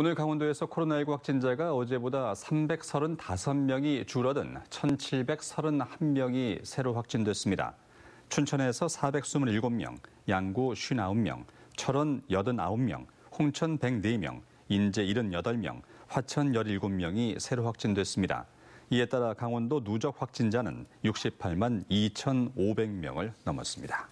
오늘 강원도에서 코로나19 확진자가 어제보다 335명이 줄어든 1,731명이 새로 확진됐습니다. 춘천에서 427명, 양구 59명, 철원 89명, 홍천 104명, 인제 78명, 화천 17명이 새로 확진됐습니다. 이에 따라 강원도 누적 확진자는 68만 2,500명을 넘었습니다.